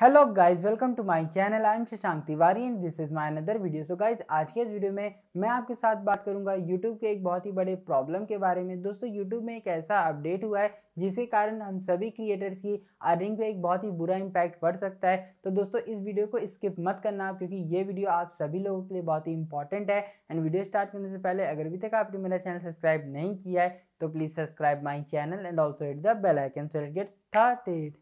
hello guys welcome to my channel I am Shashank Tiwari and this is my another video so guys आज के इस video में मैं आपके साथ बात करूंगा यूट्यूब के एक बहुत ही बड़े प्रॉब्लम के बारे में दोस्तों यूट्यूब में एक ऐसा अपडेट हुआ है जिसके कारण हम सभी क्रिएटर्स की अर्निंग पे एक बहुत ही बुरा इम्पैक्ट पड़ सकता है तो दोस्तों इस वीडियो को स्किप मत करना क्योंकि ये वीडियो आप सभी लोगों के लिए बहुत ही इंपॉर्टेंट है एंड वीडियो स्टार्ट करने से पहले अगर अभी तक आपने मेरा चैनल सब्सक्राइब नहीं किया है तो please subscribe my channel and also it the bell icon so it gets started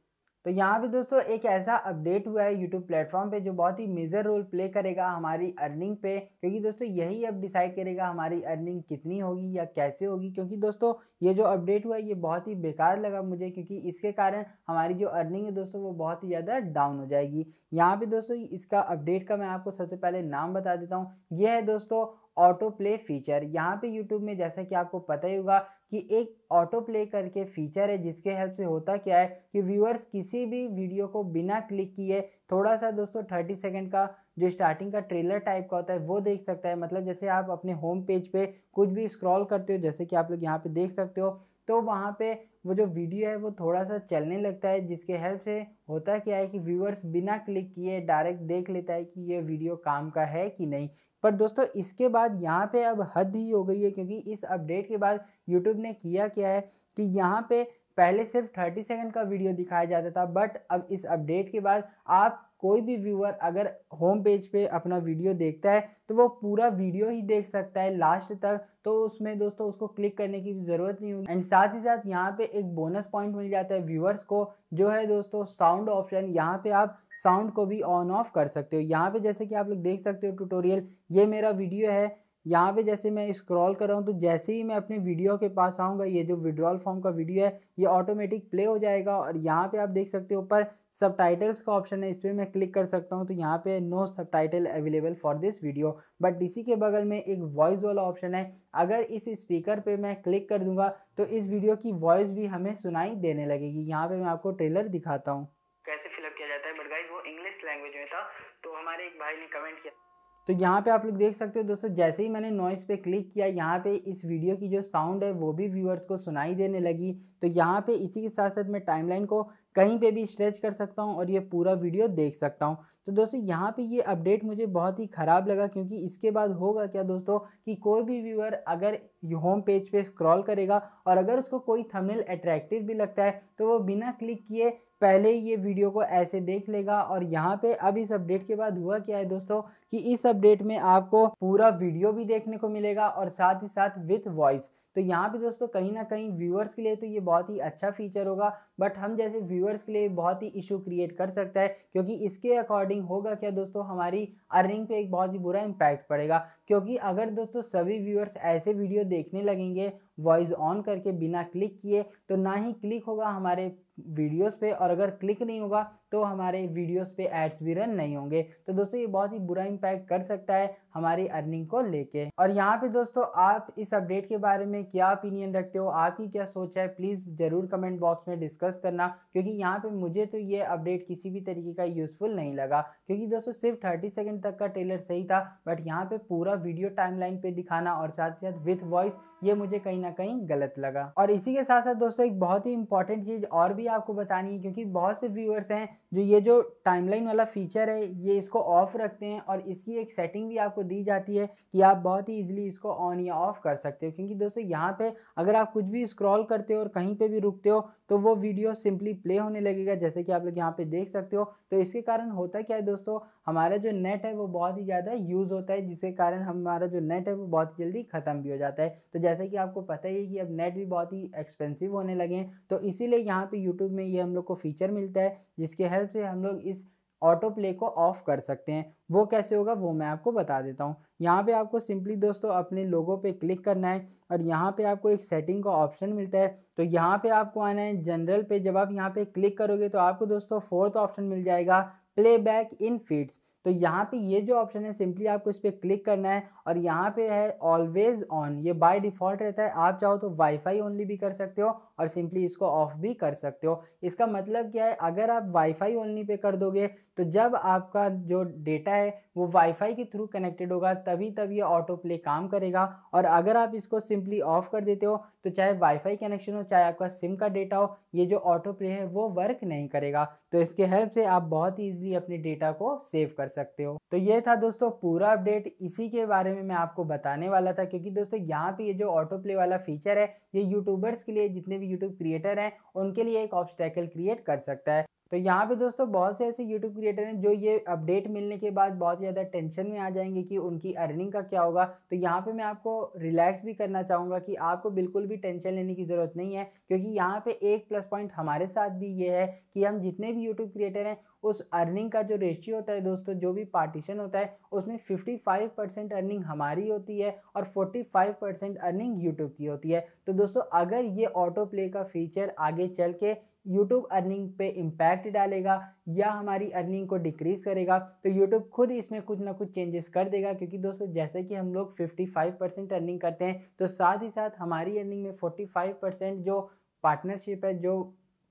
तो यहाँ पे दोस्तों एक ऐसा अपडेट हुआ है यूट्यूब प्लेटफॉर्म पे जो बहुत ही मेजर रोल प्ले करेगा हमारी अर्निंग पे क्योंकि दोस्तों यही अब डिसाइड करेगा हमारी अर्निंग कितनी होगी या कैसे होगी क्योंकि दोस्तों ये जो अपडेट हुआ है ये बहुत ही बेकार लगा मुझे क्योंकि इसके कारण हमारी जो अर्निंग है दोस्तों वो बहुत ही ज़्यादा डाउन हो जाएगी यहाँ पर दोस्तों इसका अपडेट का मैं आपको सबसे पहले नाम बता देता हूँ यह है दोस्तों ऑटो प्ले फीचर यहाँ पे यूट्यूब में जैसा कि आपको पता ही होगा कि एक ऑटो प्ले करके फीचर है जिसके हेल्प से होता क्या है कि व्यूअर्स किसी भी वीडियो को बिना क्लिक किए थोड़ा सा दोस्तों थर्टी सेकेंड का जो स्टार्टिंग का ट्रेलर टाइप का होता है वो देख सकता है मतलब जैसे आप अपने होम पेज पे कुछ भी स्क्रॉल करते हो जैसे कि आप लोग यहाँ पे देख सकते हो तो वहाँ पे वो जो वीडियो है वो थोड़ा सा चलने लगता है जिसके हेल्प से होता क्या है कि व्यूअर्स बिना क्लिक किए डायरेक्ट देख लेता है कि ये वीडियो काम का है कि नहीं पर दोस्तों इसके बाद यहाँ पे अब हद ही हो गई है क्योंकि इस अपडेट के बाद यूट्यूब ने किया क्या है कि यहाँ पे पहले सिर्फ 30 सेकंड का वीडियो दिखाया जाता था बट अब इस अपडेट के बाद आप कोई भी व्यूअर अगर होम पेज पे अपना वीडियो देखता है तो वो पूरा वीडियो ही देख सकता है लास्ट तक तो उसमें दोस्तों उसको क्लिक करने की ज़रूरत नहीं होगी एंड साथ ही साथ यहाँ पे एक बोनस पॉइंट मिल जाता है व्यूअर्स को जो है दोस्तों साउंड ऑप्शन यहाँ पे आप साउंड को भी ऑन ऑफ कर सकते हो यहाँ पे जैसे कि आप लोग देख सकते हो ट्यूटोरियल ये मेरा वीडियो है यहाँ पे जैसे मैं स्क्रॉल कर रहा हूँ तो जैसे ही मैं अपने वीडियो के पास आऊँगा ये जो विड्रॉल फॉर्म का वीडियो है ये ऑटोमेटिक प्ले हो जाएगा और यहाँ पे आप देख सकते हो ऊपर सब टाइटल्स का ऑप्शन है इस पर मैं क्लिक कर सकता हूँ तो यहाँ पे no subtitle available for this video but इसी के बगल में एक वॉइस वाला ऑप्शन है अगर इस स्पीकर पे मैं क्लिक कर दूंगा तो इस वीडियो की वॉइस भी हमें सुनाई देने लगेगी यहाँ पे मैं आपको ट्रेलर दिखाता हूँ कैसे फिलअप किया जाता है बट गाइज वो इंग्लिश लैंग्वेज में था तो हमारे एक भाई ने कमेंट किया तो यहाँ पे आप लोग देख सकते हो दोस्तों जैसे ही मैंने नॉइस पे क्लिक किया यहाँ पे इस वीडियो की जो साउंड है वो भी व्यूअर्स को सुनाई देने लगी तो यहाँ पे इसी के साथ साथ मैं टाइमलाइन को कहीं पे भी स्ट्रेच कर सकता हूँ और ये पूरा वीडियो देख सकता हूँ तो दोस्तों यहाँ पे ये अपडेट मुझे बहुत ही ख़राब लगा क्योंकि इसके बाद होगा क्या दोस्तों कि कोई भी व्यूअर अगर होम पेज पे स्क्रॉल करेगा और अगर उसको कोई थंबनेल अट्रैक्टिव भी लगता है तो वो बिना क्लिक किए पहले ही ये वीडियो को ऐसे देख लेगा और यहाँ पे अब इस अपडेट के बाद हुआ क्या है दोस्तों कि इस अपडेट में आपको पूरा वीडियो भी देखने को मिलेगा और साथ ही साथ विथ वॉइस तो यहाँ पे दोस्तों कहीं ना कहीं व्यूअर्स के लिए तो ये बहुत ही अच्छा फीचर होगा बट हम जैसे व्यू व्यूअर्स के लिए बहुत ही इशू क्रिएट कर सकता है क्योंकि इसके अकॉर्डिंग होगा क्या दोस्तों हमारी अर्निंग पे एक बहुत ही बुरा इम्पैक्ट पड़ेगा क्योंकि अगर दोस्तों सभी व्यूअर्स ऐसे वीडियो देखने लगेंगे वॉइस ऑन करके बिना क्लिक किए तो ना ही क्लिक होगा हमारे वीडियोस पे और अगर क्लिक नहीं होगा तो हमारे वीडियोस पे एड्स भी रन नहीं होंगे तो दोस्तों ये बहुत ही बुरा इम्पैक्ट कर सकता है हमारी अर्निंग को लेके और यहाँ पे दोस्तों आप इस अपडेट के बारे में क्या ओपिनियन रखते हो आपकी क्या सोच है प्लीज़ ज़रूर कमेंट बॉक्स में डिस्कस करना क्योंकि यहाँ पे मुझे तो ये अपडेट किसी भी तरीके का यूज़फुल नहीं लगा क्योंकि दोस्तों सिर्फ थर्टी सेकेंड तक का ट्रेलर सही था बट यहाँ पर पूरा पूरा वीडियो टाइमलाइन पे दिखाना और साथ ही साथ विथ वॉइस ये मुझे कहीं ना कहीं गलत लगा और इसी के साथ साथ दोस्तों एक बहुत ही इंपॉर्टेंट चीज़ और भी आपको बतानी है क्योंकि बहुत से व्यूअर्स हैं जो ये जो टाइमलाइन वाला फीचर है ये इसको ऑफ रखते हैं और इसकी एक सेटिंग भी आपको दी जाती है कि आप बहुत ही ईजिली इसको ऑन या ऑफ कर सकते हो क्योंकि दोस्तों यहाँ पे अगर आप कुछ भी स्क्रॉल करते हो और कहीं पे भी रुकते हो तो वो वीडियो सिंपली प्ले होने लगेगा जैसे कि आप लोग यहाँ पे देख सकते हो तो इसके कारण होता क्या है दोस्तों हमारा जो नेट है वो बहुत ही ज़्यादा यूज़ होता है जिसके कारण हमारा जो नेट है वो बहुत जल्दी ख़त्म भी हो जाता है तो जैसे कि आपको पता ही है कि अब नेट भी बहुत ही एक्सपेंसिव होने लगे हैं तो इसीलिए यहाँ पे यूट्यूब में ये हम लोग को फीचर मिलता है जिसके हेल्प से हम लोग इस ऑटो प्ले को ऑफ कर सकते हैं वो कैसे होगा वो मैं आपको बता देता हूँ यहाँ पे आपको सिंपली दोस्तों अपने लोगों पे क्लिक करना है और यहाँ पे आपको एक सेटिंग का ऑप्शन मिलता है तो यहाँ पे आपको आना है जनरल पे जब आप यहाँ पे क्लिक करोगे तो आपको दोस्तों फोर्थ ऑप्शन मिल जाएगा प्लेबैक इन फीड्स तो यहाँ पे ये जो ऑप्शन है सिंपली आपको इस पर क्लिक करना है और यहाँ पे है ऑलवेज ऑन ये बाय डिफ़ॉल्ट रहता है आप चाहो तो वाईफाई ओनली भी कर सकते हो और सिंपली इसको ऑफ भी कर सकते हो इसका मतलब क्या है अगर आप वाईफाई ओनली पे कर दोगे तो जब आपका जो डेटा है वो वाईफाई के थ्रू कनेक्टेड होगा तभी तब ये ऑटो प्ले काम करेगा और अगर आप इसको सिंपली ऑफ कर देते हो तो चाहे वाईफाई कनेक्शन हो चाहे आपका सिम का डेटा हो ये जो ऑटो प्ले है वो वर्क नहीं करेगा तो इसके हेल्प से आप बहुत ईजिली अपने डेटा को सेव कर सकते हो तो ये था दोस्तों पूरा अपडेट इसी के बारे में मैं आपको बताने वाला था क्योंकि दोस्तों यहाँ पे ये जो ऑटो प्ले वाला फीचर है ये यूट्यूबर्स के लिए जितने भी यूट्यूब क्रिएटर हैं उनके लिए एक ऑब्स्टैकल क्रिएट कर सकता है तो यहाँ पे दोस्तों बहुत से ऐसे यूट्यूब क्रिएटर हैं जो ये अपडेट मिलने के बाद बहुत ज़्यादा टेंशन में आ जाएंगे कि उनकी अर्निंग का क्या होगा तो यहाँ पे मैं आपको रिलैक्स भी करना चाहूँगा कि आपको बिल्कुल भी टेंशन लेने की ज़रूरत नहीं है क्योंकि यहाँ पे एक प्लस पॉइंट हमारे साथ भी ये है कि हम जितने भी यूट्यूब क्रिएटर हैं उस अर्निंग का जो रेशियो होता है दोस्तों जो भी पार्टीशन होता है उसमें 55 परसेंट अर्निंग हमारी होती है और 45 परसेंट अर्निंग यूट्यूब की होती है तो दोस्तों अगर ये ऑटो प्ले का फीचर आगे चल के यूट्यूब अर्निंग पे इम्पैक्ट डालेगा या हमारी अर्निंग को डिक्रीज़ करेगा तो यूट्यूब खुद इसमें कुछ ना कुछ चेंजेस कर देगा क्योंकि दोस्तों जैसे कि हम लोग 55 परसेंट अर्निंग करते हैं तो साथ ही साथ हमारी अर्निंग में 45 परसेंट जो पार्टनरशिप है जो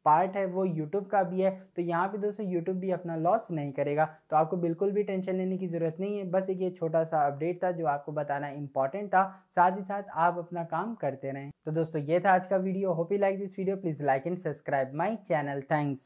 पार्ट है वो यूट्यूब का भी है तो यहाँ पे दोस्तों यूट्यूब भी अपना लॉस नहीं करेगा तो आपको बिल्कुल भी टेंशन लेने की ज़रूरत नहीं है बस एक ये छोटा सा अपडेट था जो आपको बताना इंपॉर्टेंट था साथ ही साथ आप अपना काम करते रहें तो दोस्तों ये था आज का video hope you like this video please like and subscribe my channel thanks